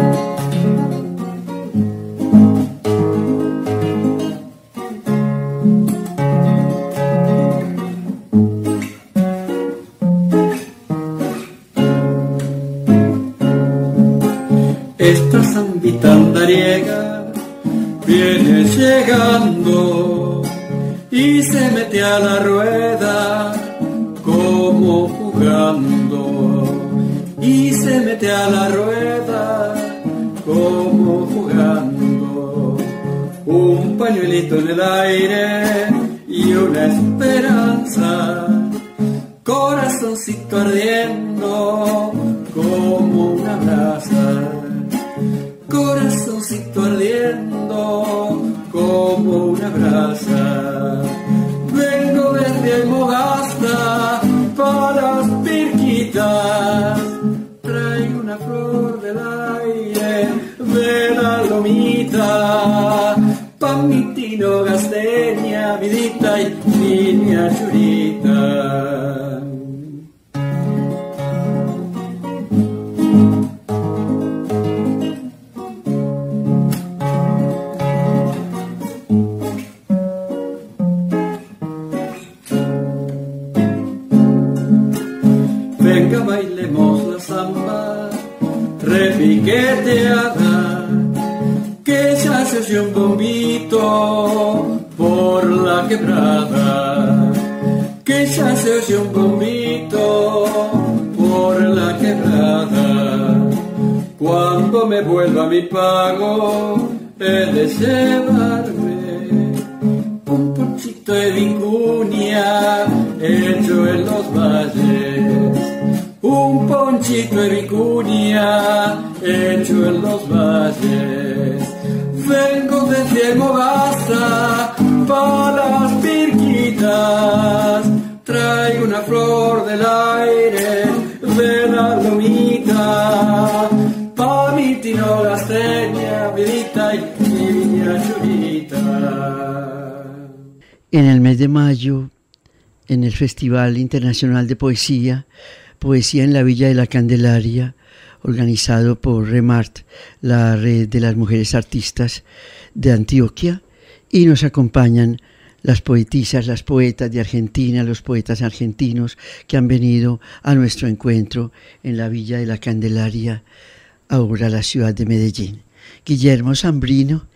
Thank you. me vuelvo a mi pago, he de llevarme un ponchito de vicuña hecho en los valles. Un ponchito de vicuña hecho en los valles. Vengo desde basta para las virquitas, trae una flor del aire de la lomita. En el mes de mayo, en el Festival Internacional de Poesía, Poesía en la Villa de la Candelaria, organizado por REMART, la Red de las Mujeres Artistas de Antioquia, y nos acompañan las poetisas, las poetas de Argentina, los poetas argentinos que han venido a nuestro encuentro en la Villa de la Candelaria ahora la ciudad de Medellín. Guillermo Zambrino,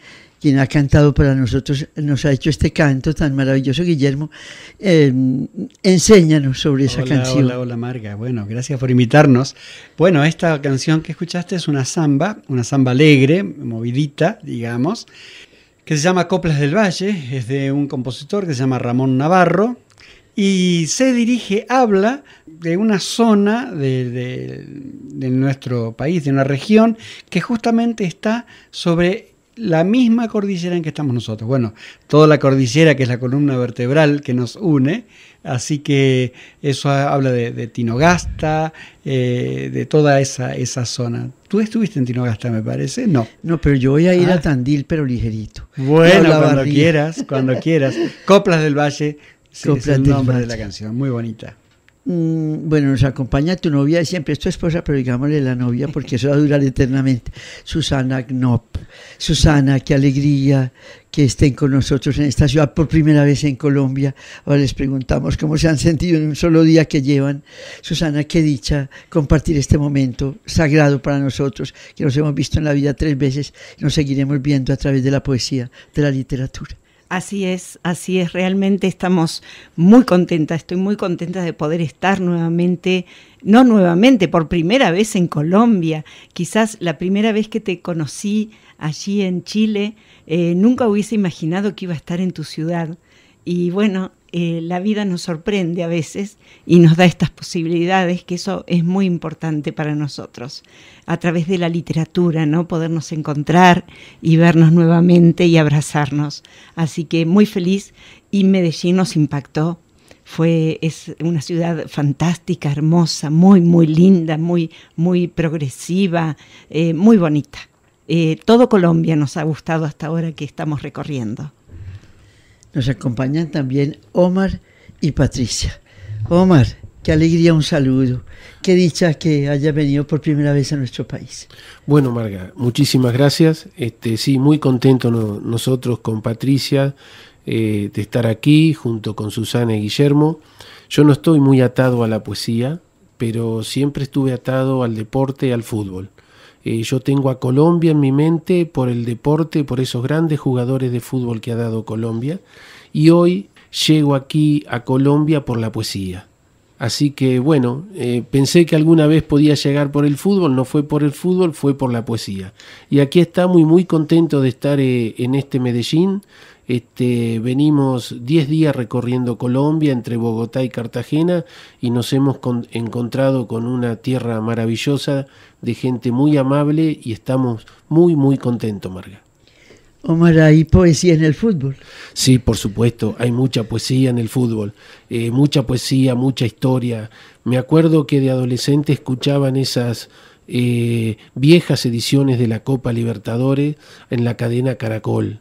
quien ha cantado para nosotros, nos ha hecho este canto tan maravilloso. Guillermo, em, enséñanos sobre esa canción. Hola, hola Marga. Bueno, gracias por invitarnos. Bueno, esta canción que escuchaste es una samba, una samba alegre, movidita, digamos, que se llama Coplas del Valle, es de un compositor que se llama Ramón Navarro, y se dirige, habla de una zona de, nuestro país, de una región, que justamente está sobre la misma cordillera en que estamos nosotros. Bueno, toda la cordillera que es la columna vertebral que nos une, así que eso habla de, Tinogasta, eh, de toda esa, esa zona. Tú estuviste en Tinogasta, me parece, no. No, pero yo voy a ir a ah. Tandil, pero ligerito. Bueno, cuando quieras, cuando quieras. Coplas del Valle, es el nombre de la canción, muy bonita. Mm, bueno, nos acompaña tu novia de siempre, es tu esposa, pero digámosle la novia porque eso va a durar eternamente. Susana Gnop. Susana, qué alegría que estén con nosotros en esta ciudad por primera vez en Colombia. Ahora les preguntamos cómo se han sentido en un solo día que llevan. Susana, qué dicha compartir este momento sagrado para nosotros, que nos hemos visto en la vida tres veces y nos seguiremos viendo a través de la poesía, de la literatura. Así es, así es, realmente estamos muy contentas, estoy muy contenta de poder estar nuevamente, no nuevamente, por primera vez en Colombia, quizás la primera vez que te conocí allí en Chile, eh, nunca hubiese imaginado que iba a estar en tu ciudad. Y bueno, eh, la vida nos sorprende a veces y nos da estas posibilidades, que eso es muy importante para nosotros, a través de la literatura, ¿no? Podernos encontrar y vernos nuevamente y abrazarnos. Así que muy feliz y Medellín nos impactó. Fue, es una ciudad fantástica, hermosa, muy, muy linda, muy, muy progresiva, eh, muy bonita. Eh, todo Colombia nos ha gustado hasta ahora que estamos recorriendo. Nos acompañan también Omar y Patricia. Omar, qué alegría, un saludo. Qué dicha que haya venido por primera vez a nuestro país. Bueno, Marga, muchísimas gracias. Este, sí, muy contento nosotros con Patricia eh, de estar aquí junto con Susana y Guillermo. Yo no estoy muy atado a la poesía, pero siempre estuve atado al deporte, y al fútbol. Eh, yo tengo a Colombia en mi mente por el deporte, por esos grandes jugadores de fútbol que ha dado Colombia. Y hoy llego aquí a Colombia por la poesía. Así que bueno, eh, pensé que alguna vez podía llegar por el fútbol, no fue por el fútbol, fue por la poesía. Y aquí está muy, muy contento de estar eh, en este Medellín, este, venimos 10 días recorriendo Colombia entre Bogotá y Cartagena y nos hemos encontrado con una tierra maravillosa de gente muy amable y estamos muy, muy contentos, Marga. Omar, ¿hay poesía en el fútbol? Sí, por supuesto, hay mucha poesía en el fútbol, eh, mucha poesía, mucha historia. Me acuerdo que de adolescente escuchaban esas eh, viejas ediciones de la Copa Libertadores en la cadena Caracol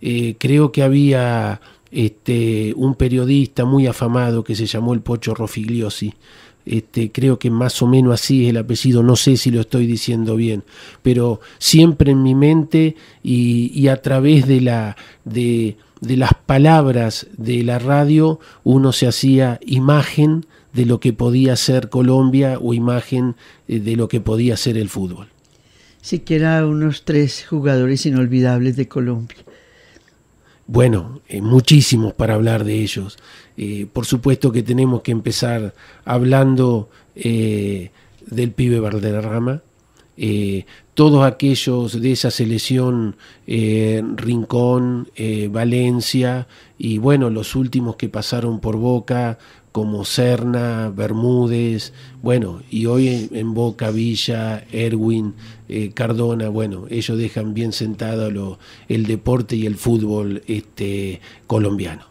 eh, creo que había este, un periodista muy afamado que se llamó el Pocho Rofigliosi. Este, creo que más o menos así es el apellido, no sé si lo estoy diciendo bien, pero siempre en mi mente y, a través de, la, de, de las palabras de la radio uno se hacía imagen de lo que podía ser Colombia o imagen eh, de lo que podía ser el fútbol. Siquiera unos tres jugadores inolvidables de Colombia bueno, eh, muchísimos para hablar de ellos. Eh, por supuesto que tenemos que empezar hablando eh, del pibe Valderrama, todos aquellos de esa selección, Rincón, Valencia, y bueno, los últimos que pasaron por Boca, como Cerna, Bermúdez, bueno, y hoy en, Boca, Villa, Erwin, eh, Cardona, bueno, ellos dejan bien sentado lo, el deporte y el fútbol este, colombiano.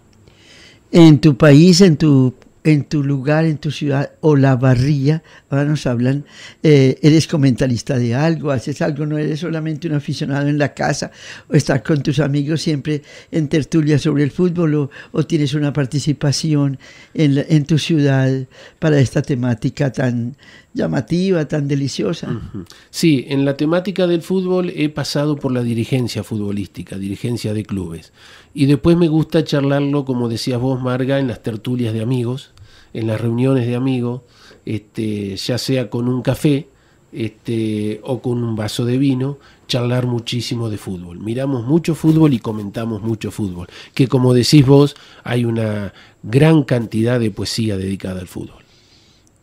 En tu país, en tu en tu lugar, en tu ciudad o la barría, ahora nos hablan, eh, eres comentarista de algo, haces algo, no eres solamente un aficionado en la casa o estás con tus amigos siempre en tertulia sobre el fútbol o, tienes una participación en, en tu ciudad para esta temática tan llamativa, tan deliciosa. Sí, en la temática del fútbol he pasado por la dirigencia futbolística, dirigencia de clubes. Y después me gusta charlarlo, como decías vos, Marga, en las tertulias de amigos, en las reuniones de amigos, este, ya sea con un café este, o con un vaso de vino, charlar muchísimo de fútbol. Miramos mucho fútbol y comentamos mucho fútbol. Que como decís vos, hay una gran cantidad de poesía dedicada al fútbol.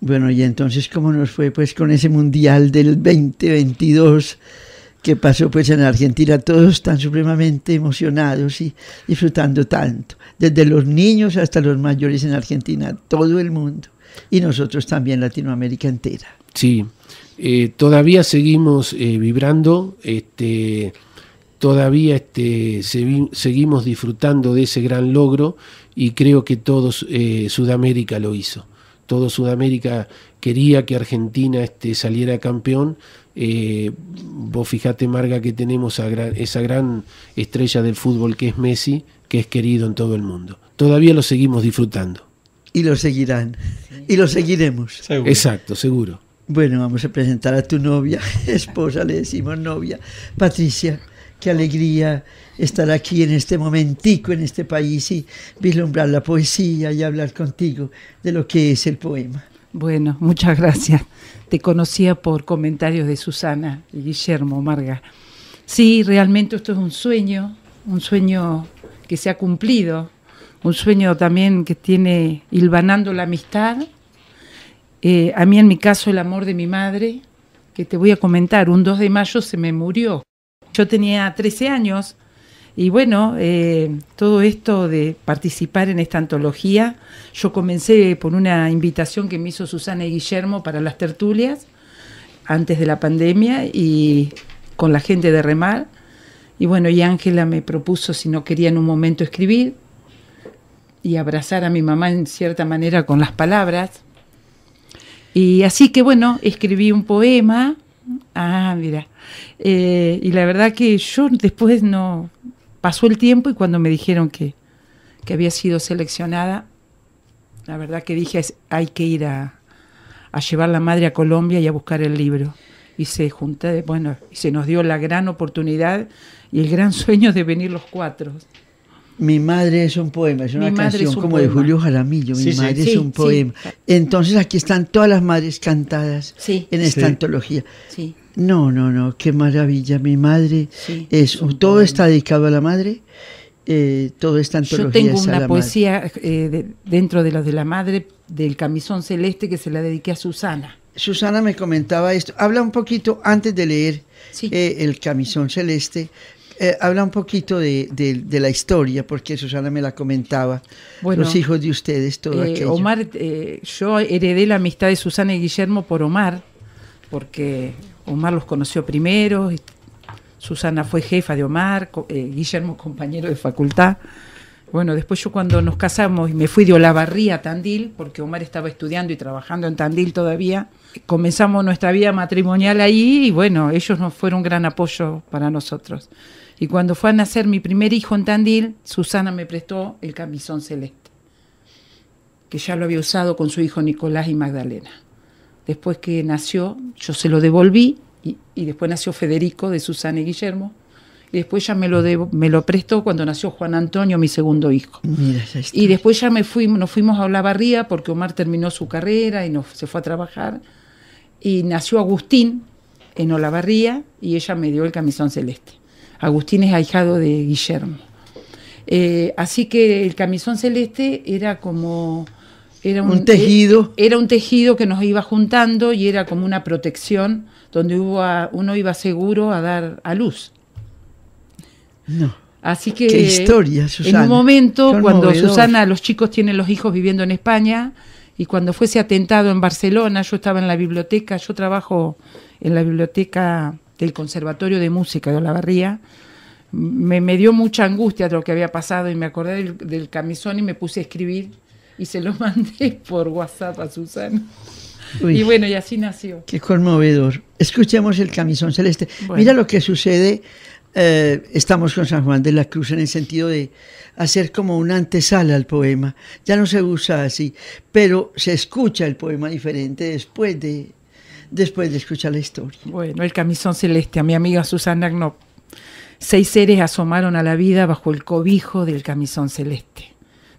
Bueno, y entonces, ¿cómo nos fue pues con ese Mundial del 2022 que pasó pues en Argentina? Todos están supremamente emocionados y disfrutando tanto, desde los niños hasta los mayores en Argentina, todo el mundo, y nosotros también Latinoamérica entera. Sí, eh, todavía seguimos eh, vibrando, este, todavía este, seguimos disfrutando de ese gran logro y creo que todo eh, Sudamérica lo hizo todo Sudamérica quería que Argentina este, saliera campeón. Eh, vos fijate, Marga, que tenemos esa gran estrella del fútbol que es Messi, que es querido en todo el mundo. Todavía lo seguimos disfrutando. Y lo seguirán. Y lo seguiremos. Exacto, seguro. Bueno, vamos a presentar a tu novia, esposa, le decimos novia, Patricia qué alegría estar aquí en este momentico, en este país y vislumbrar la poesía y hablar contigo de lo que es el poema. Bueno, muchas gracias. Te conocía por comentarios de Susana y Guillermo Marga. Sí, realmente esto es un sueño, un sueño que se ha cumplido, un sueño también que tiene hilvanando la amistad. Eh, a mí en mi caso el amor de mi madre, que te voy a comentar, un 2 de mayo se me murió yo tenía 13 años y bueno, eh, todo esto de participar en esta antología, yo comencé por una invitación que me hizo Susana y Guillermo para las tertulias antes de la pandemia y con la gente de Remar. Y bueno, y Ángela me propuso si no quería en un momento escribir y abrazar a mi mamá en cierta manera con las palabras. Y así que bueno, escribí un poema Ah, mira. Eh, y la verdad que yo después no... Pasó el tiempo y cuando me dijeron que, que había sido seleccionada, la verdad que dije, hay que ir a, a llevar la madre a Colombia y a buscar el libro. Y se junta, bueno, se nos dio la gran oportunidad y el gran sueño de venir los cuatro. Mi madre es un poema, es una canción como de Julio Jaramillo, Mi madre es un poema. Entonces aquí están todas las madres cantadas en esta antología. No, no, no, qué maravilla, mi madre es, todo está dedicado a la madre. Eh, todo esta antología. Yo tengo una poesía eh, dentro de de la madre del camisón celeste que se la dediqué a Susana. Susana me comentaba esto. Habla un poquito antes de leer eh, el camisón celeste eh, habla un poquito de, la historia, porque Susana me la comentaba. los hijos de ustedes, todo eh, Omar, eh, yo heredé la amistad de Susana y Guillermo por Omar, porque Omar los conoció primero. Susana fue jefa de Omar, Guillermo compañero de facultad. Bueno, después yo cuando nos casamos y me fui de Olavarría a Tandil, porque Omar estaba estudiando y trabajando en Tandil todavía, comenzamos nuestra vida matrimonial ahí y bueno, ellos nos fueron un gran apoyo para nosotros. Y cuando fue a nacer mi primer hijo en Tandil, Susana me prestó el camisón celeste, que ya lo había usado con su hijo Nicolás y Magdalena. Después que nació, yo se lo devolví y, después nació Federico de Susana y Guillermo. Y después ya me lo, me lo prestó cuando nació Juan Antonio, mi segundo hijo. y después ya me fuimos, nos fuimos a Olavarría porque Omar terminó su carrera y se fue a trabajar. Y nació Agustín en Olavarría y ella me dio el camisón celeste. Agustín es ahijado de Guillermo. Eh, así que el camisón celeste era como... Era un, tejido. Eh, era un tejido que nos iba juntando y era como una protección donde hubo uno iba seguro a dar a luz. No. Así que Qué historia, en un momento, cuando Susana, los chicos tienen los hijos viviendo en España, y cuando fuese atentado en Barcelona, yo estaba en la biblioteca, yo trabajo en la biblioteca del Conservatorio de Música de Olavarría. Me, me dio mucha angustia de lo que había pasado y me acordé del, camisón y me puse a escribir y se lo mandé por WhatsApp a Susana. y bueno, y así nació. Qué conmovedor. Escuchemos el camisón celeste. Mira lo que sucede. Eh, estamos con San Juan de la Cruz en el sentido de hacer como una antesala al poema. Ya no se usa así, pero se escucha el poema diferente después de después de escuchar la historia. Bueno, el camisón celeste, a mi amiga Susana no Seis seres asomaron a la vida bajo el cobijo del camisón celeste.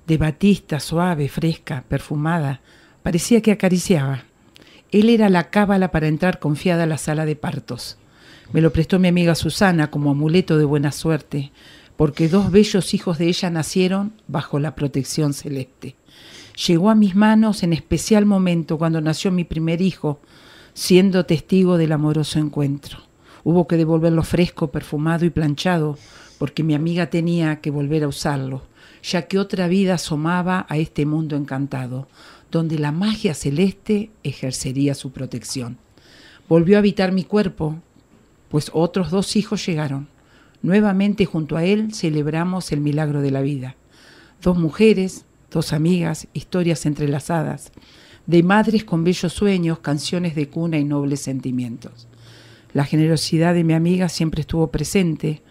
De batista, suave, fresca, perfumada, parecía que acariciaba. Él era la cábala para entrar confiada a la sala de partos. Me lo prestó mi amiga Susana como amuleto de buena suerte, porque dos bellos hijos de ella nacieron bajo la protección celeste. Llegó a mis manos en especial momento cuando nació mi primer hijo, siendo testigo del amoroso encuentro. Hubo que devolverlo fresco, perfumado y planchado, porque mi amiga tenía que volver a usarlo, ya que otra vida asomaba a este mundo encantado, donde la magia celeste ejercería su protección. Volvió a habitar mi cuerpo, pues otros dos hijos llegaron. Nuevamente junto a él celebramos el milagro de la vida. Dos mujeres, dos amigas, historias entrelazadas de madres con bellos sueños, canciones de cuna y nobles sentimientos. La generosidad de mi amiga siempre estuvo presente.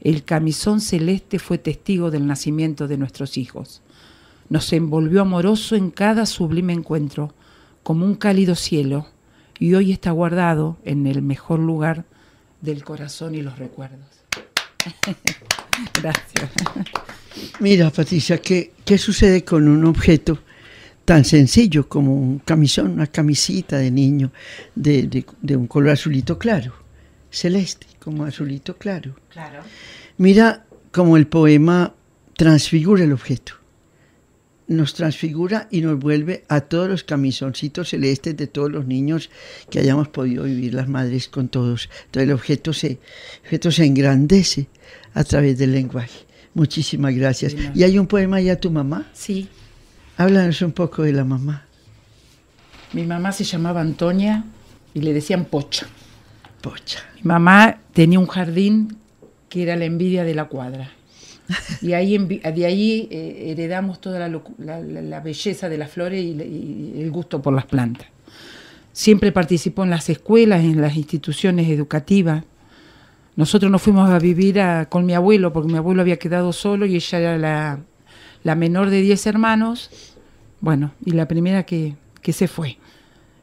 El camisón celeste fue testigo del nacimiento de nuestros hijos. Nos envolvió amoroso en cada sublime encuentro, como un cálido cielo, y hoy está guardado en el mejor lugar del corazón y los recuerdos. Gracias. Mira, Patricia, ¿qué, ¿qué sucede con un objeto tan sencillo como un camisón, una camisita de niño de, un color azulito claro, celeste, como azulito claro. claro. Mira cómo el poema transfigura el objeto, nos transfigura y nos vuelve a todos los camisoncitos celestes de todos los niños que hayamos podido vivir las madres con todos. Entonces el objeto se, objeto se engrandece a través del lenguaje. Muchísimas gracias. ¿Y hay un poema ya a tu mamá? Sí. Háblanos un poco de la mamá. Mi mamá se llamaba Antonia y le decían Pocha. Pocha. Mi mamá tenía un jardín que era la envidia de la cuadra. Y ahí, de ahí eh, heredamos toda la, belleza de las flores y, el gusto por las plantas. Siempre participó en las escuelas, en las instituciones educativas. Nosotros nos fuimos a vivir con mi abuelo porque mi abuelo había quedado solo y ella era la, la menor de 10 hermanos bueno, y la primera que, se fue.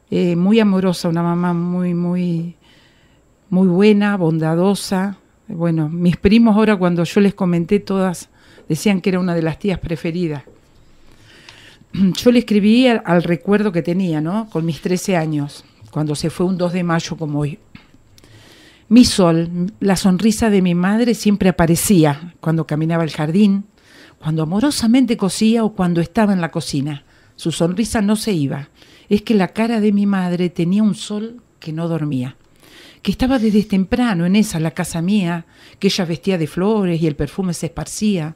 Eh, muy amorosa, una mamá muy, muy, muy buena, bondadosa. Bueno, mis primos ahora cuando yo les comenté todas decían que era una de las tías preferidas. Yo le escribí al, recuerdo que tenía, ¿no? Con mis 13 años, cuando se fue un 2 de mayo como hoy. Mi sol, la sonrisa de mi madre siempre aparecía cuando caminaba el jardín, cuando amorosamente cosía o cuando estaba en la cocina. Su sonrisa no se iba. Es que la cara de mi madre tenía un sol que no dormía que estaba desde temprano en esa, la casa mía, que ella vestía de flores y el perfume se esparcía,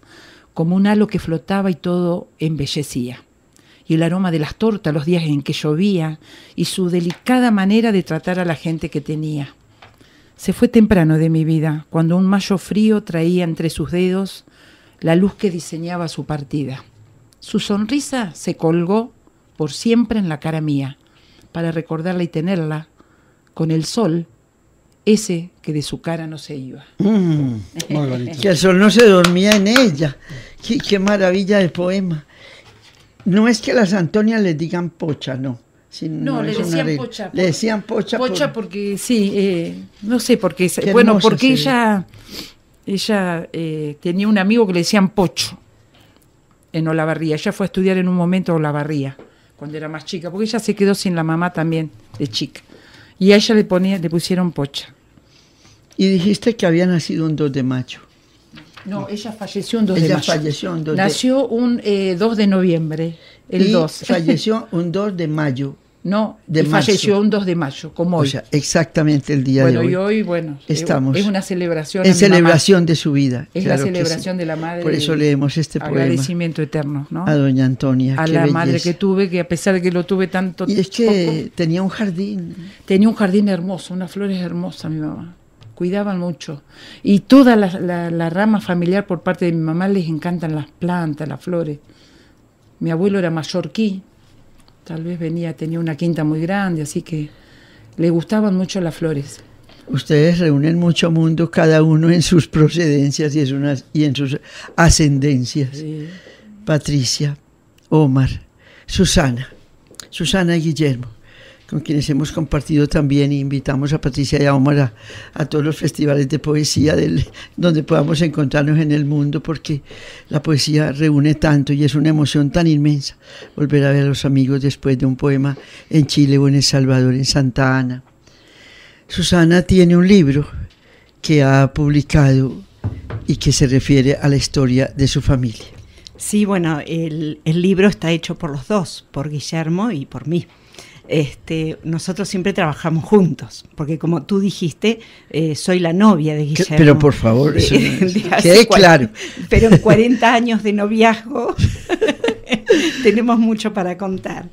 como un halo que flotaba y todo embellecía. Y el aroma de las tortas los días en que llovía, y su delicada manera de tratar a la gente que tenía. Se fue temprano de mi vida, cuando un mayo frío traía entre sus dedos la luz que diseñaba su partida. Su sonrisa se colgó por siempre en la cara mía, para recordarla y tenerla con el sol, ese que de su cara no se iba. Mm, que el sol no se dormía en ella. Qué, maravilla de poema. No es que a las Antonias les digan pocha, no. no, le decían pocha. Le decían pocha. Pocha porque, sí, eh, no sé, por qué bueno, porque ella, ella eh, tenía un amigo que le decían pocho en Olavarría. Ella fue a estudiar en un momento a Olavarría, cuando era más chica, porque ella se quedó sin la mamá también, de chica. Y a ella le, ponía, le pusieron pocha. Y dijiste que había nacido un 2 de mayo. No, ella falleció un 2 de mayo. Falleció Nació un 2 eh, de noviembre, el 2. Falleció un 2 de mayo. ¿no? falleció un 2 de mayo, como hoy. exactamente el día de hoy. Bueno, y hoy, bueno, estamos. Es una celebración. Es celebración de su vida. Es la celebración de la madre. Por eso leemos este poema. Agradecimiento eterno, ¿no? A doña Antonia. A la madre que tuve, que a pesar de que lo tuve tanto tiempo. Y es que tenía un jardín. Tenía un jardín hermoso, unas flores hermosas, mi mamá. Cuidaban mucho. Y toda la, rama familiar por parte de mi mamá les encantan las plantas, las flores. Mi abuelo era mallorquí, Tal vez venía, tenía una quinta muy grande, así que le gustaban mucho las flores. Ustedes reúnen mucho mundo, cada uno en sus procedencias y, en sus ascendencias. Patricia, Omar, Susana, Susana y Guillermo con quienes hemos compartido también. E invitamos a Patricia y a a, todos los festivales de poesía donde podamos encontrarnos en el mundo, porque la poesía reúne tanto y es una emoción tan inmensa volver a ver a los amigos después de un poema en Chile o en El Salvador, en Santa Ana. Susana tiene un libro que ha publicado y que se refiere a la historia de su familia. Sí, bueno, el, el libro está hecho por los dos, por Guillermo y por mí. Este, nosotros siempre trabajamos juntos, porque como tú dijiste, eh, soy la novia de Guillermo. Pero por favor, eh, claro. Pero en 40 años de noviazgo tenemos mucho para contar.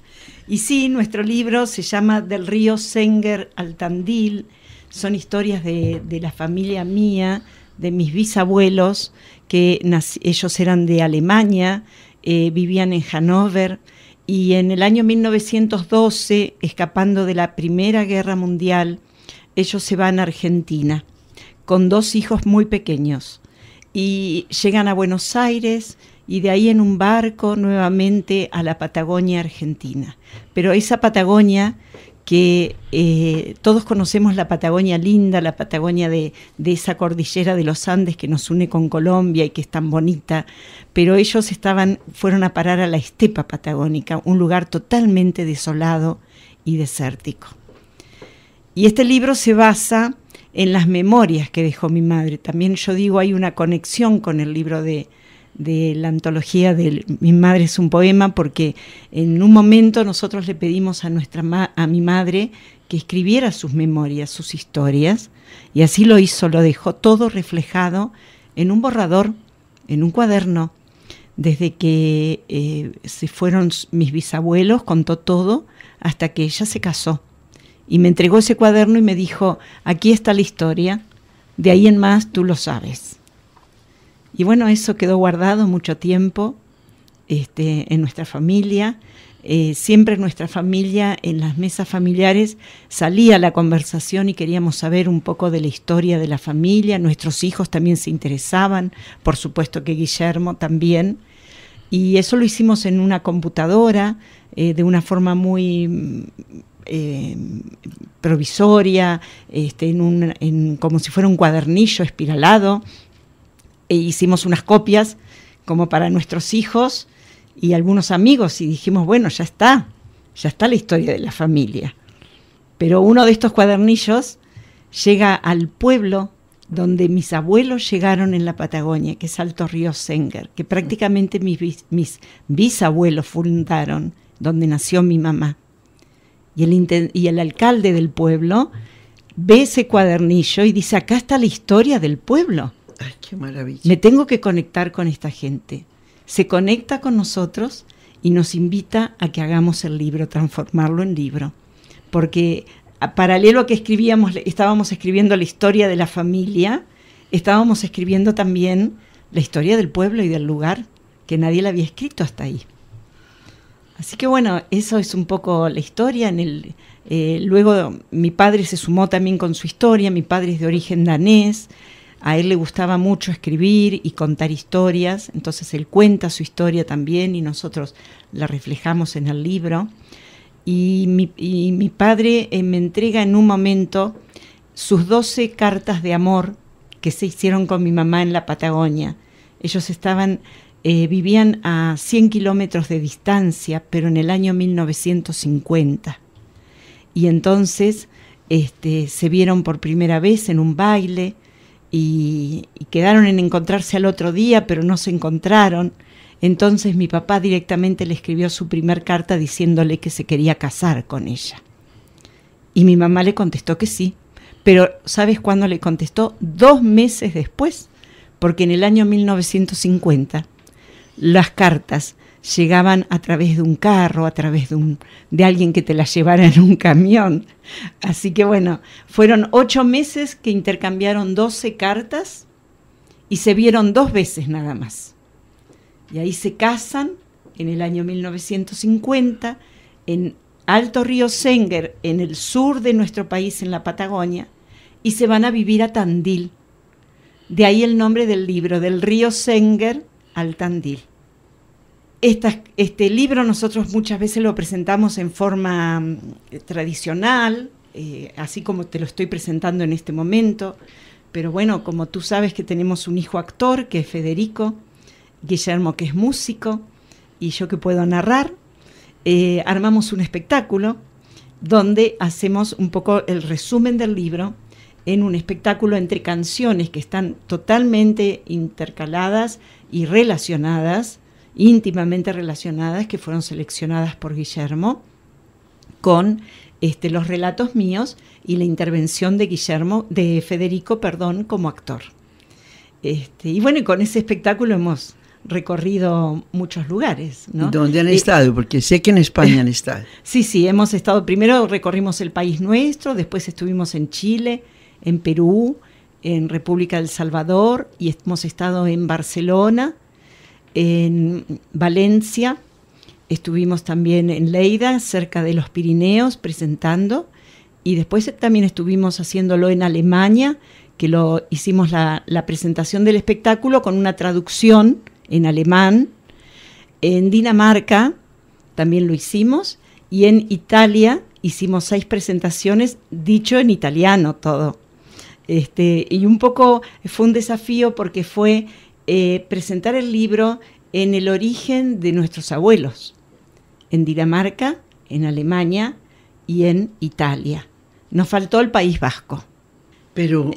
Y sí, nuestro libro se llama Del río Senger al Tandil, son historias de, la familia mía, de mis bisabuelos, que ellos eran de Alemania, eh, vivían en Hannover, y en el año 1912, escapando de la Primera Guerra Mundial, ellos se van a Argentina con dos hijos muy pequeños y llegan a Buenos Aires y de ahí en un barco nuevamente a la Patagonia Argentina. Pero esa Patagonia que eh, todos conocemos la Patagonia linda, la Patagonia de, de, esa cordillera de los Andes que nos une con Colombia y que es tan bonita, pero ellos estaban, fueron a parar a la estepa patagónica, un lugar totalmente desolado y desértico. Y este libro se basa en las memorias que dejó mi madre. También yo digo, hay una conexión con el libro de, de la antología de Mi madre es un poema, porque en un momento nosotros le pedimos a, nuestra a mi madre que escribiera sus memorias, sus historias, y así lo hizo, lo dejó todo reflejado en un borrador, en un cuaderno. Desde que eh, se fueron mis bisabuelos, contó todo, hasta que ella se casó. Y me entregó ese cuaderno y me dijo, aquí está la historia, de ahí en más tú lo sabes. Y bueno, eso quedó guardado mucho tiempo este, en nuestra familia. Eh, siempre en nuestra familia, en las mesas familiares, salía la conversación y queríamos saber un poco de la historia de la familia. Nuestros hijos también se interesaban, por supuesto que Guillermo también. Y eso lo hicimos en una computadora, eh, de una forma muy eh, provisoria, este, como si fuera un cuadernillo espiralado, e hicimos unas copias como para nuestros hijos y algunos amigos y dijimos, bueno, ya está, ya está la historia de la familia. Pero uno de estos cuadernillos llega al pueblo donde mis abuelos llegaron en la Patagonia, que es Alto Río Senger, que prácticamente mis, bisabuelos fundaron, donde nació mi mamá. Y el, y el alcalde del pueblo ve ese cuadernillo y dice, acá está la historia del pueblo. Me tengo que conectar con esta gente. Se conecta con nosotros y nos invita a que hagamos el libro, transformarlo en libro. Porque paralelo a que escribíamos, estábamos escribiendo la historia de la familia, estábamos escribiendo también la historia del pueblo y del lugar, que nadie la había escrito hasta ahí. Así que bueno, eso es un poco la historia. En el, eh, luego mi padre se sumó también con su historia, mi padre es de origen danés, a él le gustaba mucho escribir y contar historias, entonces él cuenta su historia también y nosotros la reflejamos en el libro. Y mi, padre eh, me entrega en un momento sus 12 cartas de amor que se hicieron con mi mamá en la Patagonia. Ellos estaban, eh, vivían a 100 kilómetros de distancia, pero en el año 1950. Y entonces este, se vieron por primera vez en un baile, y, quedaron en encontrarse al otro día, pero no se encontraron. Entonces mi papá directamente le escribió su primer carta diciéndole que se quería casar con ella. Y mi mamá le contestó que sí, pero ¿sabes cuándo le contestó? Dos meses después, porque en el año 1950 las cartas llegaban a través de un carro, a través de, un, de alguien que te la llevara en un camión. Así que bueno, fueron ocho meses que intercambiaron 12 cartas y se vieron dos veces nada más. Y ahí se casan en el año 1950 en Alto Río Senger, en el sur de nuestro país, en la Patagonia, y se van a vivir a Tandil. De ahí el nombre del libro, del río Senger al Tandil este libro nosotros muchas veces lo presentamos en forma mm, tradicional, eh, así como te lo estoy presentando en este momento, pero bueno, como tú sabes que tenemos un hijo actor, que es Federico, Guillermo, que es músico, y yo que puedo narrar, eh, armamos un espectáculo donde hacemos un poco el resumen del libro en un espectáculo entre canciones que están totalmente intercaladas y relacionadas íntimamente relacionadas que fueron seleccionadas por Guillermo con este, los relatos míos y la intervención de Guillermo, de Federico, perdón, como actor. Este, y bueno, con ese espectáculo hemos recorrido muchos lugares. ¿no? ¿Dónde han eh, estado? Porque sé que en España han estado. sí, sí, hemos estado, primero recorrimos el país nuestro, después estuvimos en Chile, en Perú, en República del Salvador y hemos estado en Barcelona, en Valencia, estuvimos también en Leida, cerca de los Pirineos, presentando, y después también estuvimos haciéndolo en Alemania, que lo hicimos la, presentación del espectáculo con una traducción en alemán, en Dinamarca también lo hicimos, y en Italia hicimos seis presentaciones, dicho en italiano todo. Este, y un poco fue un desafío porque fue eh, presentar el libro en el origen de nuestros abuelos, en Dinamarca, en Alemania y en Italia. Nos faltó el País Vasco. Pero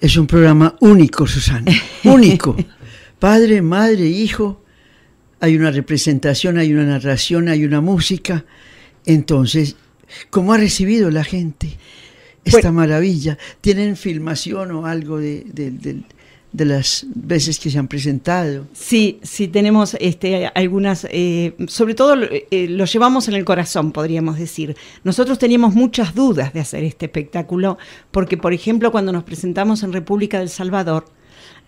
es un programa único, Susana, único. Padre, madre, hijo, hay una representación, hay una narración, hay una música. Entonces, ¿cómo ha recibido la gente esta pues maravilla? ¿Tienen filmación o algo de, de las veces que se han presentado. Sí, sí, tenemos este, algunas, eh, sobre todo eh, lo llevamos en el corazón, podríamos decir. Nosotros teníamos muchas dudas de hacer este espectáculo, porque, por ejemplo, cuando nos presentamos en República del Salvador,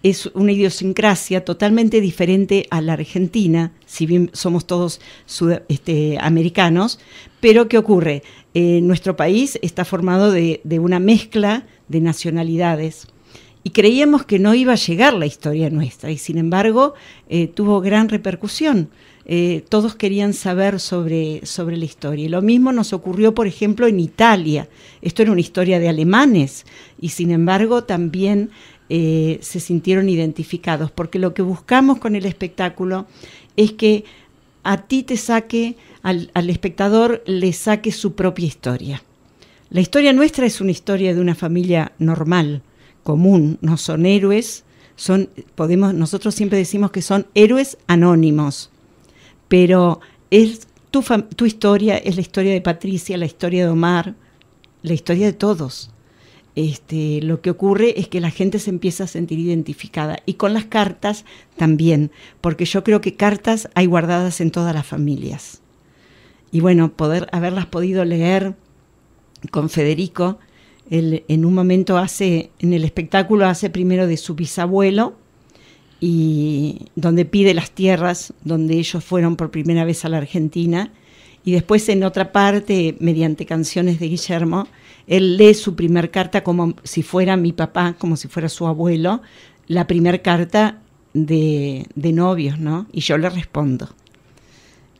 es una idiosincrasia totalmente diferente a la Argentina, si bien somos todos este, americanos, pero ¿qué ocurre? Eh, nuestro país está formado de, de una mezcla de nacionalidades y creíamos que no iba a llegar la historia nuestra y sin embargo eh, tuvo gran repercusión. Eh, todos querían saber sobre, sobre la historia. Y lo mismo nos ocurrió, por ejemplo, en Italia. Esto era una historia de alemanes y sin embargo también eh, se sintieron identificados, porque lo que buscamos con el espectáculo es que a ti te saque, al espectador le saque su propia historia. La historia nuestra es una historia de una familia normal, común, no son héroes, son, podemos, nosotros siempre decimos que son héroes anónimos, pero es tu, tu historia, es la historia de Patricia, la historia de Omar, la historia de todos. Este, lo que ocurre es que la gente se empieza a sentir identificada. Y con las cartas también, porque yo creo que cartas hay guardadas en todas las familias. Y bueno, poder haberlas podido leer con Federico él en un momento hace, en el espectáculo hace primero de su bisabuelo, y donde pide las tierras, donde ellos fueron por primera vez a la Argentina, y después en otra parte, mediante canciones de Guillermo, él lee su primer carta como si fuera mi papá, como si fuera su abuelo, la primera carta de, de novios, ¿no? Y yo le respondo.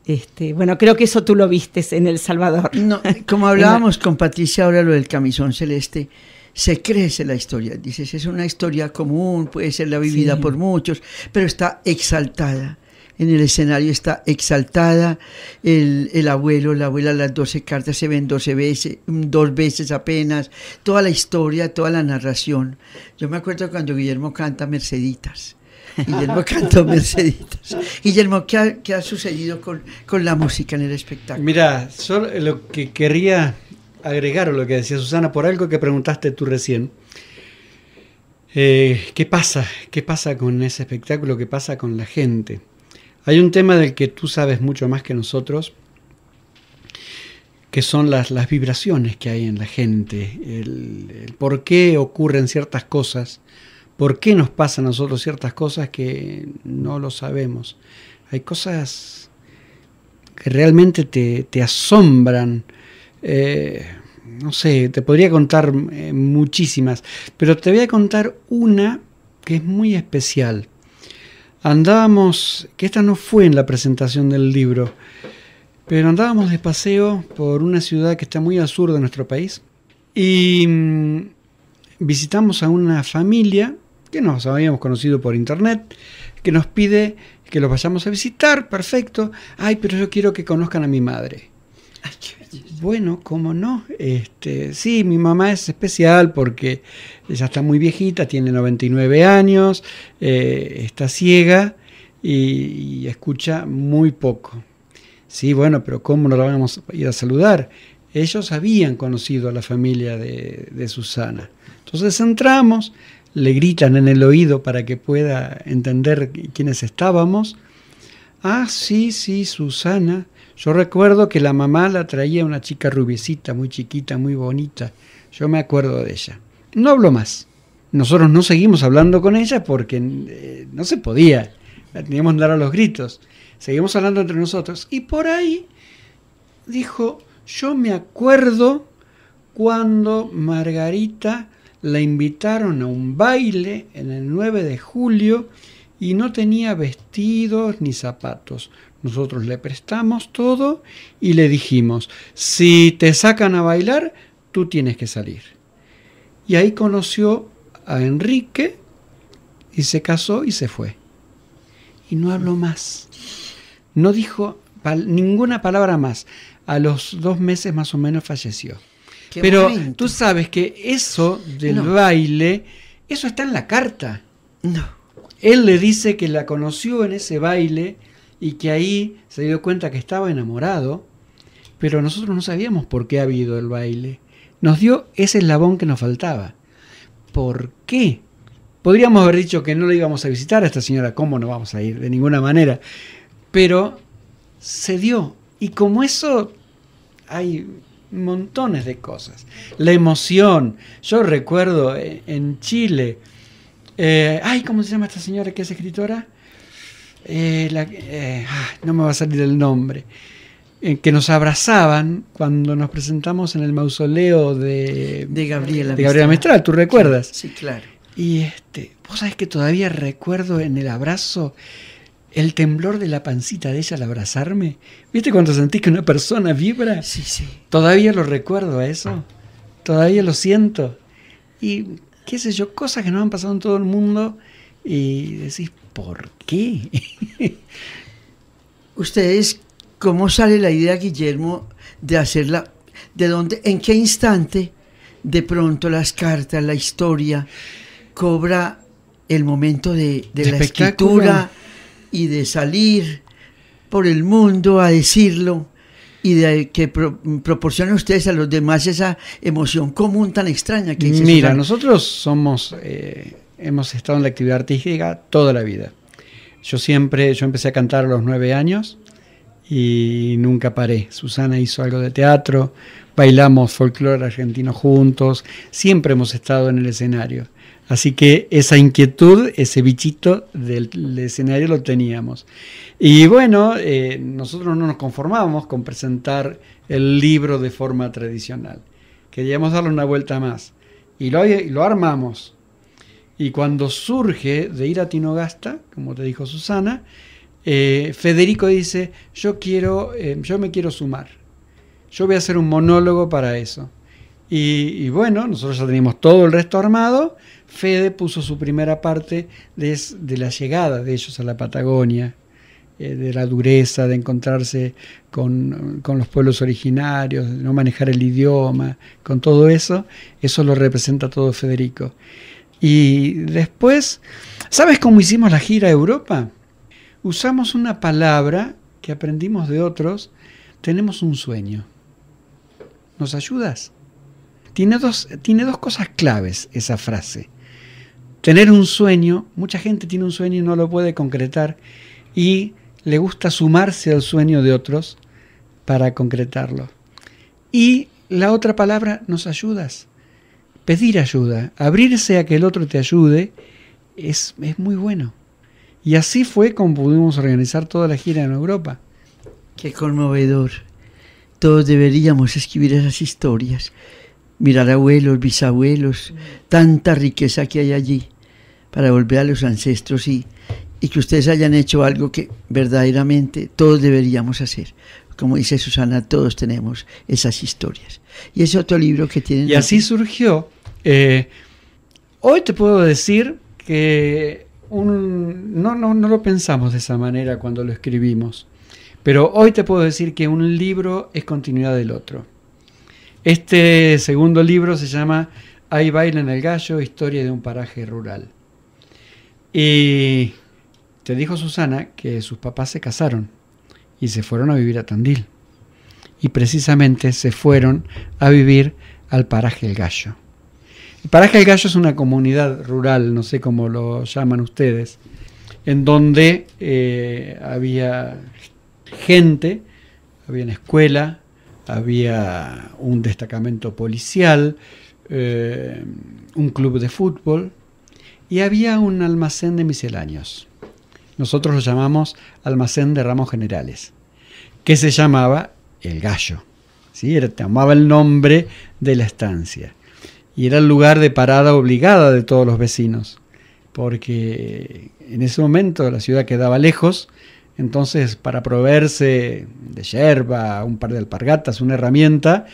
Este, bueno, creo que eso tú lo vistes en El Salvador. No, como hablábamos con Patricia ahora lo del camisón celeste, se crece la historia. Dices, es una historia común, puede ser la vivida por muchos, pero está exaltada. En el escenario está exaltada el, abuelo, la abuela, las doce cartas se ven 12 veces, mm, dos veces apenas, toda la historia, toda la narración. Yo me acuerdo cuando Guillermo canta Merceditas Guillermo cantó Merceditas. Guillermo, ¿qué ha, ha sucedido con, la música en el espectáculo? Mira, solo lo que quería agregar o lo que decía Susana, por algo que preguntaste tú recién. Eh, ¿Qué pasa? ¿Qué pasa con ese espectáculo? ¿Qué pasa con la gente? Hay un tema del que tú sabes mucho más que nosotros, que son las, las vibraciones que hay en la gente, el por qué ocurren ciertas cosas, por qué nos pasan a nosotros ciertas cosas que no lo sabemos. Hay cosas que realmente te, asombran. Eh, no sé, te podría contar eh, muchísimas, pero te voy a contar una que es muy especial. Andábamos, que esta no fue en la presentación del libro, pero andábamos de paseo por una ciudad que está muy al sur de nuestro país y mm, visitamos a una familia que nos habíamos conocido por internet, que nos pide que los vayamos a visitar, perfecto. Ay, pero yo quiero que conozcan a mi madre. Bueno, cómo no. Este, sí, mi mamá es especial porque ella está muy viejita, tiene 99 años, eh, está ciega y, escucha muy poco. Sí, bueno, pero ¿cómo no la vamos a ir a saludar? Ellos habían conocido a la familia de, de Susana. Entonces entramos, le gritan en el oído para que pueda entender quiénes estábamos. Ah, sí, sí, Susana. Yo recuerdo que la mamá la traía una chica rubiecita, muy chiquita, muy bonita. Yo me acuerdo de ella. No hablo más. Nosotros no seguimos hablando con ella porque eh, no se podía. La teníamos que dar a los gritos. Seguimos hablando entre nosotros. Y por ahí dijo, yo me acuerdo cuando Margarita la invitaron a un baile en el 9 de julio y no tenía vestidos ni zapatos. Nosotros le prestamos todo y le dijimos, si te sacan a bailar, tú tienes que salir. Y ahí conoció a Enrique y se casó y se fue. Y no habló más. No dijo ninguna palabra más. A los dos meses más o menos falleció. Pero tú sabes que eso del baile, eso está en la carta. No. Él le dice que la conoció en ese baile y que ahí se dio cuenta que estaba enamorado, pero nosotros no sabíamos por qué ha habido el baile. Nos dio ese eslabón que nos faltaba. ¿Por qué? Podríamos haber dicho que no le íbamos a visitar a esta señora, ¿cómo no vamos a ir? De ninguna manera. Pero se dio. Y como eso, hay montones de cosas. La emoción. Yo recuerdo eh, en Chile. Eh, ay, ¿cómo se llama esta señora que es escritora? Eh, ah, no me va a salir el nombre. que nos abrazaban cuando nos presentamos en el mausoleo de, Gabriela, de Gabriela Mestral, ¿tú recuerdas? Sí, claro. Y este, vos sabés que todavía recuerdo en el abrazo el temblor de la pancita de ella al abrazarme. ¿Viste cuando sentís que una persona vibra? Sí, sí. Todavía lo recuerdo a eso. Ah. Todavía lo siento. Y qué sé yo, cosas que no han pasado en todo el mundo y decís, ¿por qué? Ustedes, ¿cómo sale la idea, Guillermo, de hacerla? ¿De dónde? ¿En qué instante de pronto las cartas, la historia, cobra el momento de, de la escritura? y de salir por el mundo a decirlo y de que pro, a ustedes a los demás esa emoción común tan extraña que existe. Mira, nosotros somos, eh, hemos estado en la actividad artística toda la vida. Yo siempre, yo empecé a cantar a los nueve años y nunca paré. Susana hizo algo de teatro, bailamos folclore argentino juntos, siempre hemos estado en el escenario. Así que esa inquietud, ese bichito del, escenario lo teníamos. Y bueno, eh, nosotros no nos conformábamos con presentar el libro de forma tradicional. Queríamos darle una vuelta más. Y lo, y lo armamos. Y cuando surge de ir a Tinogasta, como te dijo Susana, eh, Federico dice, yo, quiero, eh, yo me quiero sumar. Yo voy a hacer un monólogo para eso. Y, y bueno, nosotros ya teníamos todo el resto armado, Fede puso su primera parte de, la llegada de ellos a la Patagonia, eh, de la dureza, de encontrarse con, los pueblos originarios, de no manejar el idioma, con todo eso, eso lo representa todo Federico. Y después, ¿sabes cómo hicimos la gira a Europa? Usamos una palabra que aprendimos de otros, tenemos un sueño. ¿Nos ayudas? tiene dos cosas claves esa frase tener un sueño, mucha gente tiene un sueño y no lo puede concretar y le gusta sumarse al sueño de otros para concretarlo. Y la otra palabra, nos ayudas. Pedir ayuda, abrirse a que el otro te ayude, es, es muy bueno. Y así fue como pudimos organizar toda la gira en Europa. Qué conmovedor. Todos deberíamos escribir esas historias mirar abuelos, bisabuelos, tanta riqueza que hay allí para volver a los ancestros y, y que ustedes hayan hecho algo que verdaderamente todos deberíamos hacer. Como dice Susana, todos tenemos esas historias. Y ese otro libro que tienen... Y así surgió. Eh, hoy te puedo decir que no, no, no lo pensamos de esa manera cuando lo escribimos, pero hoy te puedo decir que un libro es continuidad del otro. Este segundo libro se llama Hay baila en el gallo, historia de un paraje rural. Y te dijo Susana que sus papás se casaron y se fueron a vivir a Tandil. Y precisamente se fueron a vivir al paraje El Gallo. El paraje El Gallo es una comunidad rural, no sé cómo lo llaman ustedes, en donde eh, había gente, había una escuela, había un destacamento policial, eh, un club de fútbol, y había un almacén de misceláneos. Nosotros lo llamamos almacén de ramos generales, que se llamaba El Gallo. ¿sí? Era, tomaba el nombre de la estancia. Y era el lugar de parada obligada de todos los vecinos, porque en ese momento la ciudad quedaba lejos, entonces para proveerse de yerba, un par de alpargatas, una herramienta,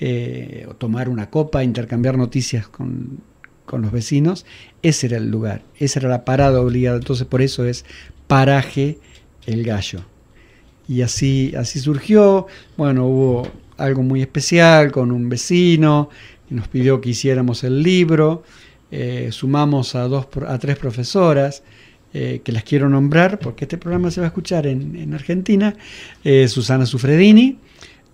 eh, o tomar una copa, intercambiar noticias con con los vecinos, ese era el lugar, esa era la parada obligada, entonces por eso es paraje el gallo. Y así, así surgió, bueno, hubo algo muy especial con un vecino, que nos pidió que hiciéramos el libro, eh, sumamos a, dos, a tres profesoras, eh, que las quiero nombrar, porque este programa se va a escuchar en, Argentina, eh, Susana Sufredini,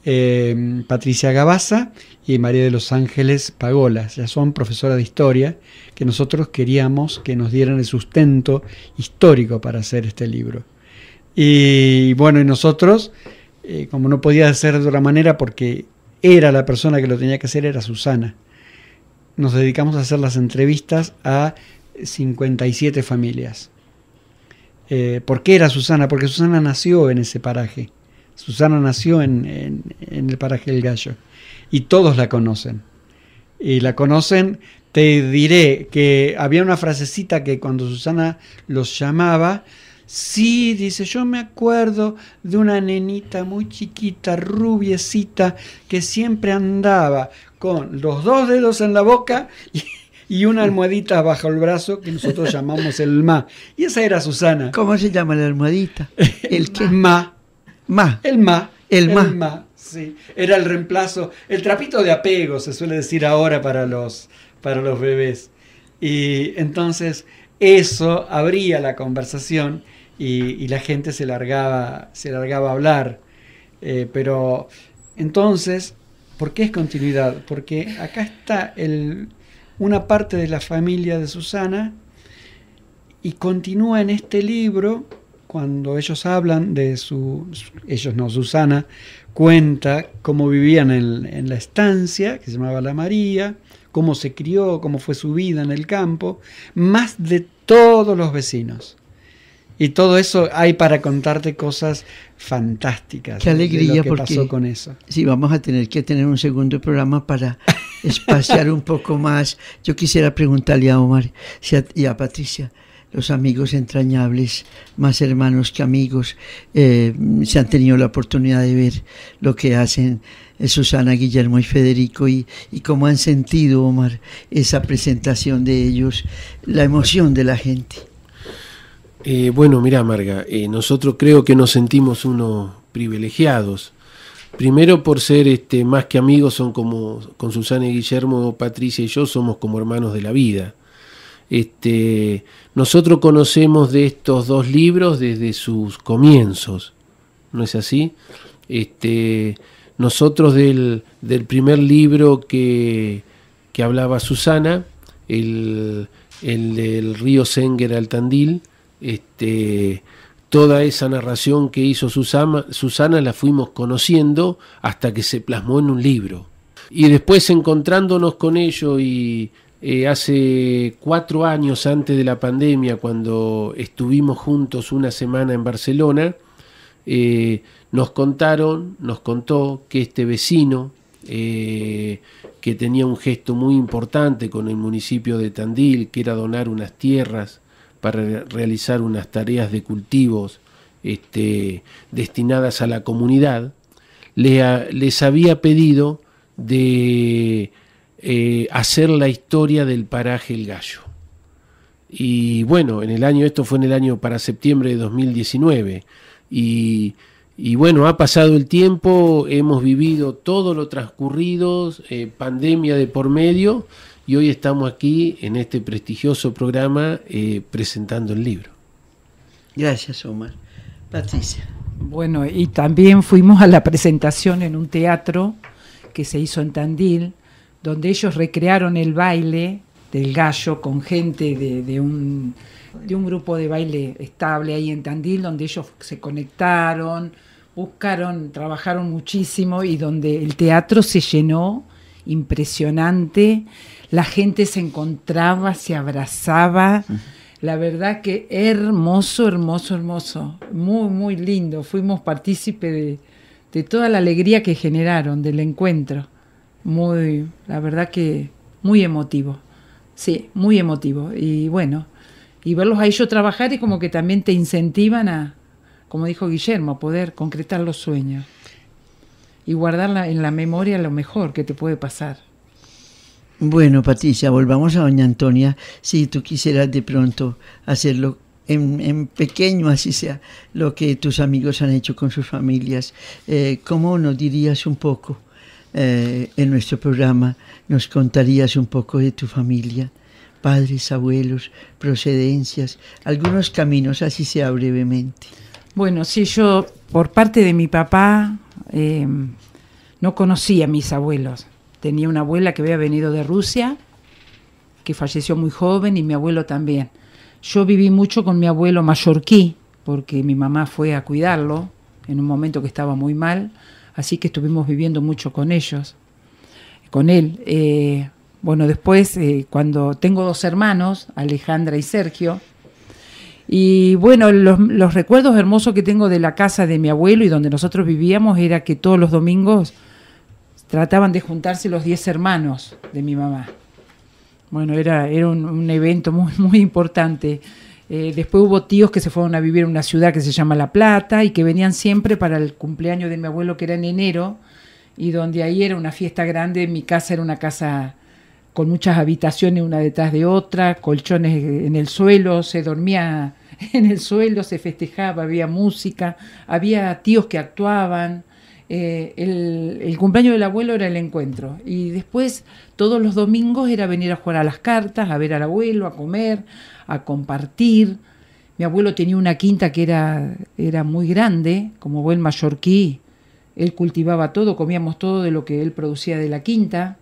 eh, Patricia Gabaza y María de los Ángeles Pagolas. Ya son profesoras de historia que nosotros queríamos que nos dieran el sustento histórico para hacer este libro. Y bueno, y nosotros, eh, como no podía hacer de otra manera porque era la persona que lo tenía que hacer, era Susana. Nos dedicamos a hacer las entrevistas a 57 familias. Eh, ¿Por qué era Susana? Porque Susana nació en ese paraje. Susana nació en, el paraje del Gallo y todos la conocen. Y la conocen, te diré que había una frasecita que cuando Susana los llamaba, Sí, dice, yo me acuerdo de una nenita muy chiquita, rubiecita, que siempre andaba con los dos dedos en la boca y, una almohadita bajo el brazo que nosotros llamamos el ma. Y esa era Susana. ¿Cómo se llama la almohadita? El, que ma. Ma. El ma. El ma. ma, sí. Era el reemplazo, el trapito de apego, se suele decir ahora para los, para los bebés. Y entonces eso abría la conversación y, la gente se largaba, se a hablar. Eh, pero entonces, ¿por qué es continuidad? Porque acá está el, una parte de la familia de Susana y continúa en este libro cuando ellos hablan de su, ellos no, Susana, cuenta cómo vivían en, la estancia, que se llamaba La María, cómo se crió, cómo fue su vida en el campo, más de todos los vecinos. Y todo eso hay para contarte cosas fantásticas. Qué alegría de que pasó con eso. Sí, vamos a tener que tener un segundo programa para espaciar un poco más. Yo quisiera preguntarle a Omar y a Patricia los amigos entrañables, más hermanos que amigos, eh, se han tenido la oportunidad de ver lo que hacen eh, Susana, Guillermo y Federico y, cómo han sentido, Omar, esa presentación de ellos, la emoción de la gente. Eh, bueno, mira, Marga, nosotros creo que nos sentimos unos privilegiados. Primero por ser este, más que amigos, son como con Susana y Guillermo, Patricia y yo somos como hermanos de la vida. Este, nosotros conocemos de estos dos libros desde sus comienzos, ¿no es así? Este, nosotros del, primer libro que, hablaba Susana, el, el del río Senger al Tandil, este, toda esa narración que hizo Susana, Susana la fuimos conociendo hasta que se plasmó en un libro. Y después encontrándonos con ello y, eh, hace cuatro años antes de la pandemia, cuando estuvimos juntos una semana en Barcelona, eh, nos contaron, nos contó que este vecino, eh, que tenía un gesto muy importante con el municipio de Tandil, que era donar unas tierras para realizar unas tareas de cultivos este, destinadas a la comunidad, les había pedido de eh, hacer la historia del paraje El Gallo. Y bueno, en el año, esto fue en el año para septiembre de 2019. Y, y bueno, ha pasado el tiempo, hemos vivido todo lo transcurrido, eh, pandemia de por medio, y hoy estamos aquí en este prestigioso programa eh, presentando el libro. Gracias, Omar. Patricia. Bueno, y también fuimos a la presentación en un teatro que se hizo en Tandil donde ellos recrearon el baile del gallo con gente de, un, grupo de baile estable ahí en Tandil, donde ellos se conectaron, buscaron, trabajaron muchísimo y donde el teatro se llenó impresionante, la gente se encontraba, se abrazaba. La verdad que hermoso, hermoso, hermoso. Muy, muy lindo. Fuimos partícipe de toda la alegría que generaron del encuentro muy, la verdad que muy emotivo. Sí, muy emotivo. Y bueno, y verlos a ellos trabajar y como que también te incentivan a, como dijo Guillermo, a poder concretar los sueños y guardarla en la memoria lo mejor que te puede pasar. Bueno, Patricia, volvamos a doña Antonia. Si tú quisieras de pronto hacerlo en, pequeño, así sea, lo que tus amigos han hecho con sus familias, eh, ¿cómo nos dirías un poco? Eh, en nuestro programa nos contarías un poco de tu familia, padres, abuelos, procedencias, algunos caminos, así sea brevemente. Bueno, sí, yo por parte de mi papá eh, no conocía a mis abuelos. Tenía una abuela que había venido de Rusia, que falleció muy joven, y mi abuelo también. Yo viví mucho con mi abuelo mallorquí, porque mi mamá fue a cuidarlo en un momento que estaba muy mal así que estuvimos viviendo mucho con ellos, con él. Eh, bueno, después, eh, cuando tengo dos hermanos, Alejandra y Sergio, y bueno, los, recuerdos hermosos que tengo de la casa de mi abuelo y donde nosotros vivíamos era que todos los domingos trataban de juntarse los diez hermanos de mi mamá. Bueno, era, era un, un evento muy, muy importante. Eh, después hubo tíos que se fueron a vivir en una ciudad que se llama La Plata y que venían siempre para el cumpleaños de mi abuelo que era en enero y donde ahí era una fiesta grande, mi casa era una casa con muchas habitaciones una detrás de otra, colchones en el suelo, se dormía en el suelo, se festejaba, había música, había tíos que actuaban. Eh, el, el, cumpleaños del abuelo era el encuentro y después todos los domingos era venir a jugar a las cartas, a ver al abuelo, a comer, a compartir. Mi abuelo tenía una quinta que era, era muy grande, como buen mallorquí, él cultivaba todo, comíamos todo de lo que él producía de la quinta.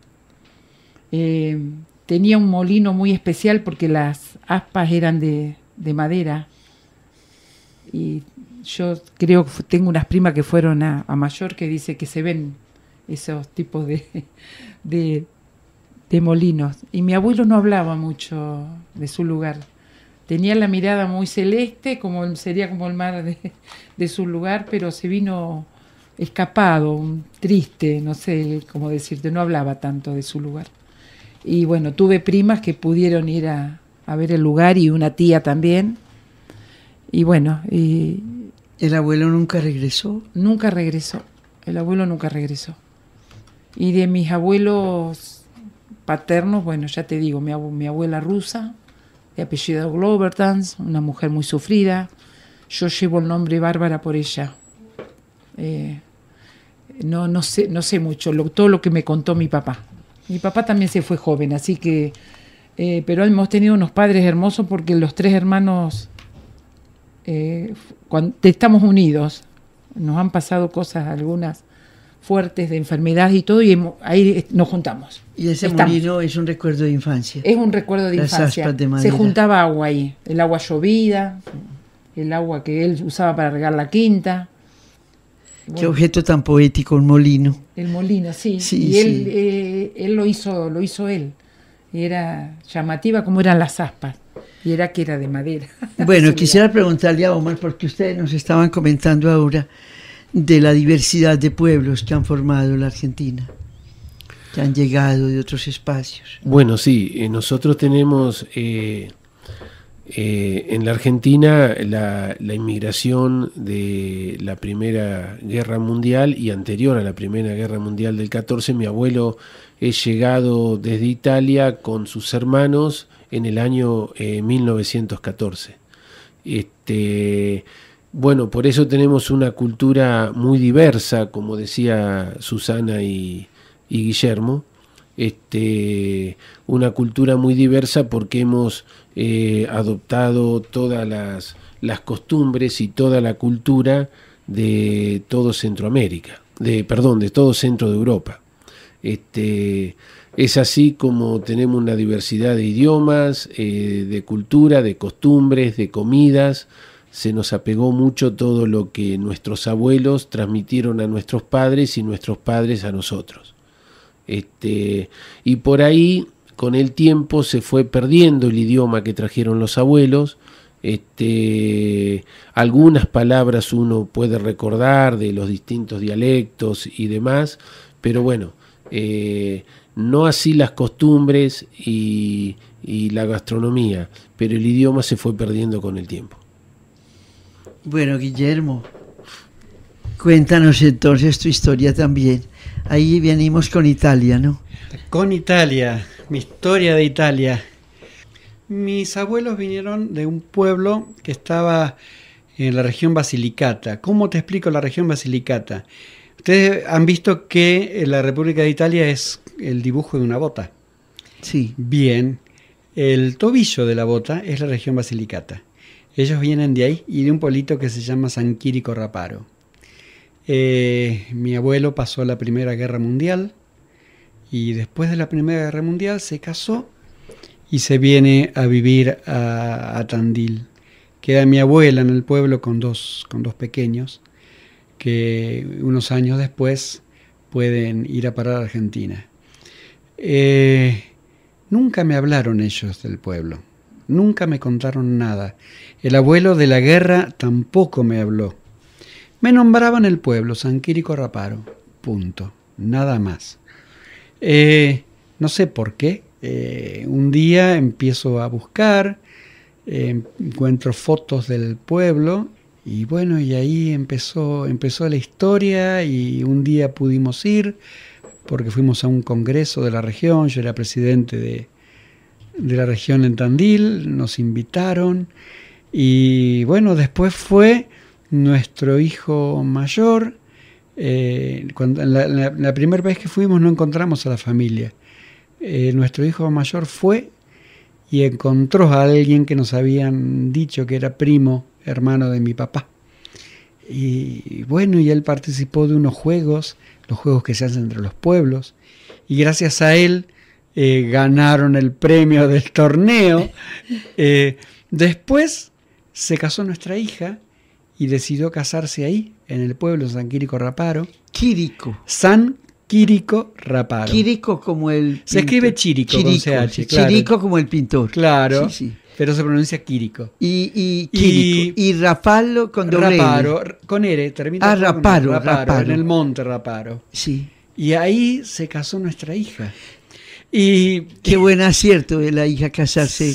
Eh, tenía un molino muy especial porque las aspas eran de, madera. Y yo creo que tengo unas primas que fueron a, a Mayor que dice que se ven esos tipos de, de molinos. Y mi abuelo no hablaba mucho de su lugar tenía la mirada muy celeste, como sería como el mar de, su lugar, pero se vino escapado, triste, no sé cómo decirte, no hablaba tanto de su lugar. Y bueno, tuve primas que pudieron ir a, a ver el lugar y una tía también. Y bueno, y... ¿El abuelo nunca regresó? Nunca regresó, el abuelo nunca regresó. Y de mis abuelos paternos, bueno, ya te digo, mi, abuela rusa, de apellido Globertans, una mujer muy sufrida. Yo llevo el nombre Bárbara por ella. Eh, no, no, sé, no sé mucho, todo lo que me contó mi papá. Mi papá también se fue joven, así que... Eh, pero hemos tenido unos padres hermosos porque los tres hermanos eh, cuando, estamos unidos. Nos han pasado cosas algunas fuertes de enfermedad y todo, y ahí nos juntamos. Y ese molino es un recuerdo de infancia. Es un recuerdo de Las infancia. De Se juntaba agua ahí, el agua llovida, el agua que él usaba para regar la quinta. Qué objeto tan poético, el molino. El molino, sí. y eh, él, lo hizo, lo hizo él. Y era llamativa como eran las aspas. Y era que era de madera. Bueno, quisiera preguntarle a Omar, porque ustedes nos estaban comentando ahora de la diversidad de pueblos que han formado la Argentina, que han llegado de otros espacios. Bueno, sí, eh, nosotros tenemos eh, eh, en la Argentina la, inmigración de la Primera Guerra Mundial y anterior a la Primera Guerra Mundial del 14, mi abuelo es llegado desde Italia con sus hermanos en el año 1914. Este, bueno, por eso tenemos una cultura muy diversa, como decía Susana y, Guillermo. Este, una cultura muy diversa porque hemos eh, adoptado todas las, costumbres y toda la cultura de todo Centroamérica, de, perdón, de todo centro de Europa. Este, es así como tenemos una diversidad de idiomas, eh, de cultura, de costumbres, de comidas, se nos apegó mucho todo lo que nuestros abuelos transmitieron a nuestros padres y nuestros padres a nosotros. Este, y por ahí, con el tiempo, se fue perdiendo el idioma que trajeron los abuelos. Este, algunas palabras uno puede recordar de los distintos dialectos y demás, pero bueno, eh, no así las costumbres y la gastronomía, pero el idioma se fue perdiendo con el tiempo. Bueno, Guillermo, cuéntanos entonces tu historia también. Ahí venimos con Italia, ¿no? Con Italia, mi historia de Italia. Mis abuelos vinieron de un pueblo que estaba en la región Basilicata. ¿Cómo te explico la región Basilicata? Ustedes han visto que la República de Italia es el dibujo de una bota. Sí. Bien, el tobillo de la bota es la región Basilicata. Ellos vienen de ahí y de un pueblito que se llama San Quirico Raparo. Eh, mi abuelo pasó la Primera Guerra Mundial y después de la Primera Guerra Mundial se casó y se viene a vivir a, Tandil. Queda mi abuela en el pueblo con dos, con dos pequeños que unos años después pueden ir a parar a Argentina. Eh, nunca me hablaron ellos del pueblo nunca me contaron nada. El abuelo de la guerra tampoco me habló. Me nombraban el pueblo, San Quirico Raparo. Punto. Nada más. Eh, no sé por qué. Eh, un día empiezo a buscar, eh, encuentro fotos del pueblo y bueno, y ahí empezó, empezó la historia y un día pudimos ir porque fuimos a un congreso de la región, yo era presidente de, de la región en Tandil, nos invitaron y bueno, después fue nuestro hijo mayor. Eh, cuando, la, primera vez que fuimos no encontramos a la familia. Eh, nuestro hijo mayor fue y encontró a alguien que nos habían dicho que era primo, hermano de mi papá. y bueno, y él participó de unos juegos, los juegos que se hacen entre los pueblos, y gracias a él eh, ganaron el premio del torneo. Eh, después se casó nuestra hija y decidió casarse ahí, en el pueblo San Quirico Raparo. Quirico. San Quirico Raparo. Quirico como el. Se escribe Chirico, Chirico con Chirico como el pintor. Claro. Sí, Pero se pronuncia Quirico. Y, Rapalo con doble Raparo, con R, termina ah, Raparo, Raparo. En el monte Raparo. Sí. Y ahí se casó nuestra hija. Y, Qué buen acierto de la hija casarse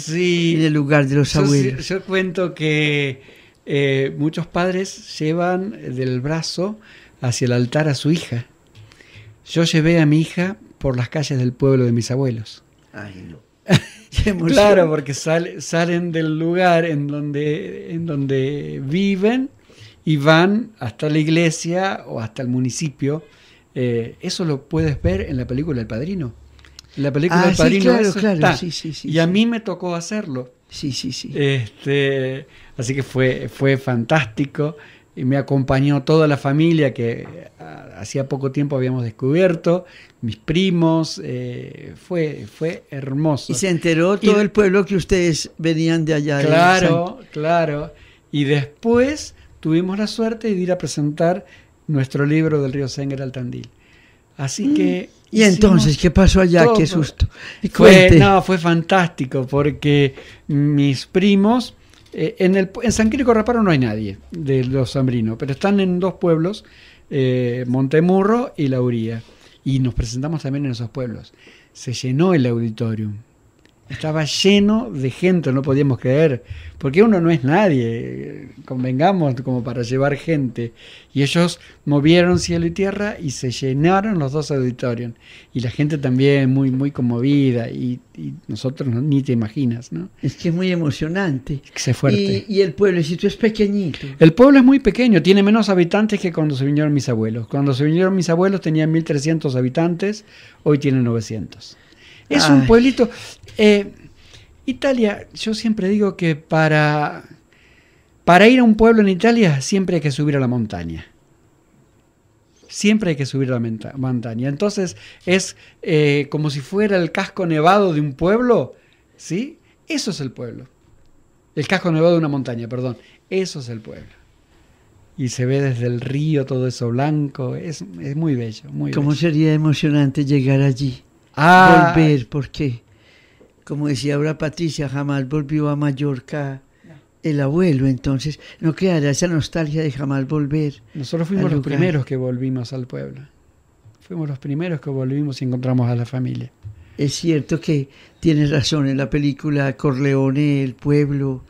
en el lugar de los abuelos. Yo cuento que eh, muchos padres llevan del brazo hacia el altar a su hija. Yo llevé a mi hija por las calles del pueblo de mis abuelos. Ay, no. claro, porque salen del lugar en donde, en donde viven y van hasta la iglesia o hasta el municipio. Eh, eso lo puedes ver en la película El Padrino la película ah, de claro, claro. y a mí me tocó hacerlo. Sí, sí, sí. Este, así que fue, fue fantástico. Y me acompañó toda la familia que ah, hacía poco tiempo habíamos descubierto, mis primos, eh, fue, fue hermoso. Y se enteró todo el pueblo que ustedes venían de allá. Claro, claro. Y después tuvimos la suerte de ir a presentar nuestro libro del río Sengre al Tandil. Así mm. que y entonces, ¿qué pasó allá? Qué susto. Fue, no, fue fantástico porque mis primos, eh, en, el, en San Quirico Raparo no hay nadie de los Zambrinos, pero están en dos pueblos, eh, Montemurro y La Y nos presentamos también en esos pueblos. Se llenó el auditorium. Estaba lleno de gente, no podíamos creer, porque uno no es nadie, convengamos como para llevar gente. Y ellos movieron cielo y tierra y se llenaron los dos auditorios. Y la gente también muy, muy conmovida y, nosotros ni te imaginas, ¿no? Es que es muy emocionante. Se fuerte. Y, y el tú es pequeñito. El pueblo es muy pequeño, tiene menos habitantes que cuando se vinieron mis abuelos. Cuando se vinieron mis abuelos tenían 1.300 habitantes, hoy tiene 900. Es un pueblito eh, Italia, yo siempre digo que para, para ir a un pueblo en Italia siempre hay que subir a la montaña. Siempre hay que subir a la montaña. Entonces es eh, como si fuera el casco nevado de un pueblo, ¿sí? Eso es el pueblo. El casco nevado de una montaña, perdón. Eso es el pueblo. Y se ve desde el río todo eso blanco. Es, muy bello, muy ¿Cómo sería emocionante llegar allí? Ah, Volver, porque como decía ahora Patricia, jamás volvió a Mallorca el abuelo, entonces no quedará esa nostalgia de jamás volver. Nosotros fuimos los primeros que volvimos al pueblo, fuimos los primeros que volvimos y encontramos a la familia. Es cierto que tienes razón, en la película Corleone, el pueblo,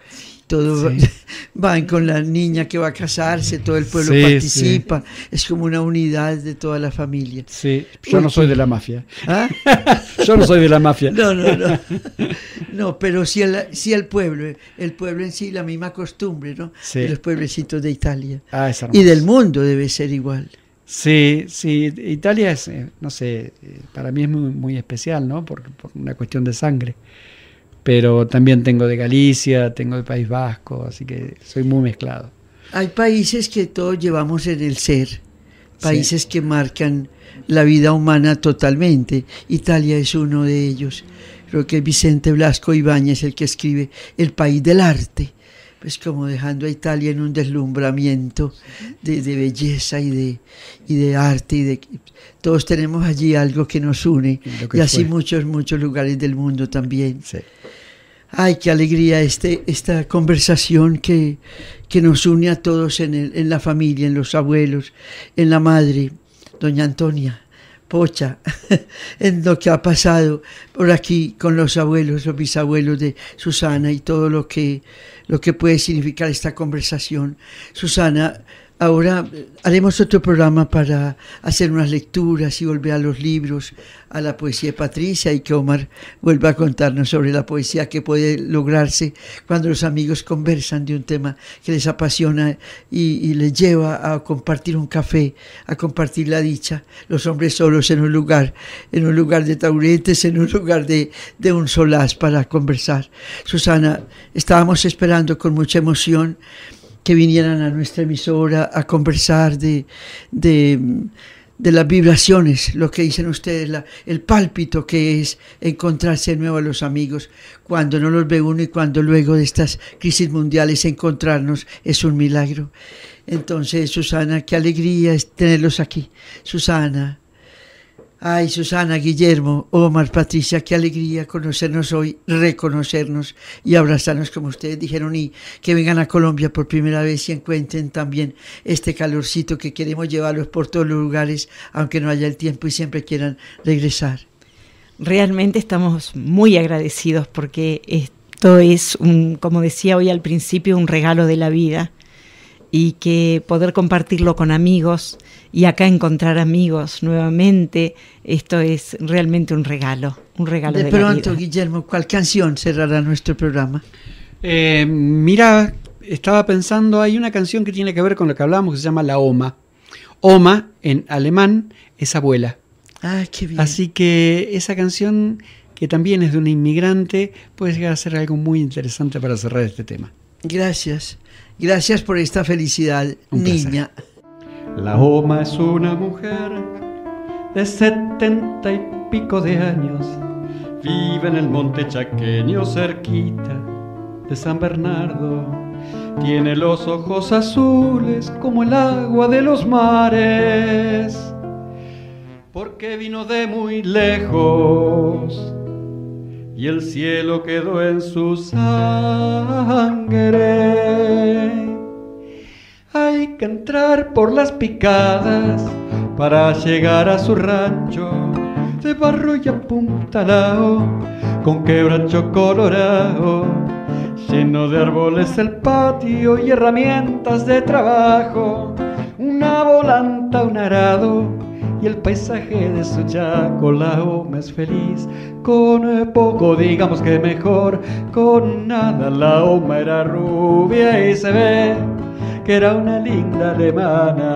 todo van con la niña que va a casarse, todo el pueblo participa, es como una unidad de toda la familia. Sí, yo no soy de la mafia. ¿Ah? yo no soy de la mafia. No, no, no. No, pero sí el, el pueblo, el pueblo en sí, la misma costumbre, ¿no? los pueblecitos de Italia. Ah, es y del mundo debe ser igual. Sí, sí, Italia es, eh, no sé, eh, para mí es muy, muy especial, ¿no? Por, por una cuestión de sangre pero también tengo de Galicia, tengo del País Vasco, así que soy muy mezclado. Hay países que todos llevamos en el ser, países que marcan la vida humana totalmente. Italia es uno de ellos. Creo que Vicente Blasco Ibáñez el que escribe El país del arte, pues como dejando a Italia en un deslumbramiento de, belleza y de, de arte. Y de, todos tenemos allí algo que nos une, y así muchos, muchos lugares del mundo también. Sí. Ay, qué alegría este, esta conversación que, que nos une a todos en, en la familia, en los abuelos, en la madre, doña Antonia, pocha, en lo que ha pasado por aquí con los abuelos, los bisabuelos de Susana y todo lo que, lo que puede significar esta conversación. Susana, Ahora eh, haremos otro programa para hacer unas lecturas y volver a los libros, a la poesía de Patricia y que Omar vuelva a contarnos sobre la poesía que puede lograrse cuando los amigos conversan de un tema que les apasiona y, les lleva a compartir un café, a compartir la dicha, los hombres solos en un lugar, en un lugar de tauretes, en un lugar de, de un solaz para conversar. Susana, estábamos esperando con mucha emoción que vinieran a nuestra emisora a conversar de, de, las vibraciones, lo que dicen ustedes, el pálpito que es encontrarse de nuevo a los amigos cuando no los ve uno y cuando luego de estas crisis mundiales encontrarnos es un milagro. Entonces, Susana, qué alegría es tenerlos aquí. Susana, Ay, Susana, Guillermo, Omar, Patricia, qué alegría conocernos hoy, reconocernos y abrazarnos como ustedes dijeron y que vengan a Colombia por primera vez y encuentren también este calorcito que queremos llevarlos por todos los lugares, aunque no haya el tiempo y siempre quieran regresar. Realmente estamos muy agradecidos porque esto es, un, como decía hoy al principio, un regalo de la vida y que poder compartirlo con amigos y acá encontrar amigos nuevamente, esto es realmente un regalo, un regalo de, pronto, Guillermo, ¿cuál canción cerrará nuestro programa? Eh, mira, estaba pensando, hay una canción que tiene que ver con lo que hablábamos que se llama La Oma. Oma en alemán es abuela. Ah, Así que esa canción que también es de un inmigrante, puede llegar a ser algo muy interesante para cerrar este tema. Gracias. Gracias por esta felicidad, niña. La Oma es una mujer de setenta y pico de años. Vive en el monte chaqueño, cerquita de San Bernardo. Tiene los ojos azules como el agua de los mares, porque vino de muy lejos y el cielo quedó en su sangre. Hay que entrar por las picadas para llegar a su rancho de barro y apuntalado con quebracho colorado. Lleno de árboles el patio y herramientas de trabajo, una volanta, un arado, y el paisaje de su la oma es feliz. Con poco, digamos que mejor, con nada la Oma era rubia y se ve que era una linda alemana.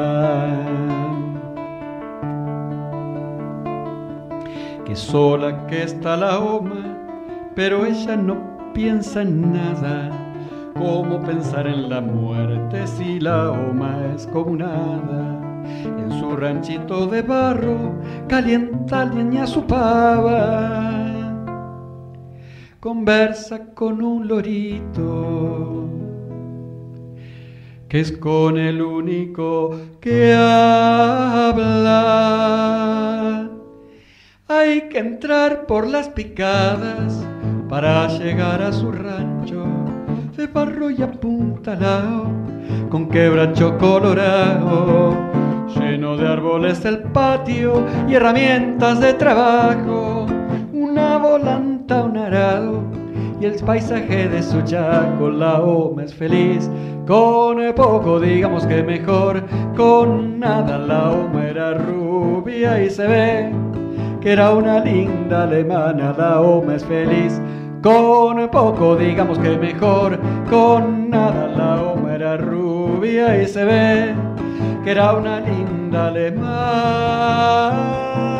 Que sola que está la Oma, pero ella no piensa en nada. ¿Cómo pensar en la muerte si la Oma es como nada? en su ranchito de barro calienta leña su pava. Conversa con un lorito que es con el único que habla. Hay que entrar por las picadas para llegar a su rancho de barro y apuntalao con quebracho colorado lleno de árboles el patio y herramientas de trabajo, una volanta, un arado y el paisaje de su chaco, la OMA es feliz, con poco digamos que mejor, con nada la OMA era rubia y se ve que era una linda alemana, la OMA es feliz, con poco digamos que mejor, con nada la OMA era rubia y se ve que era una linda alemana.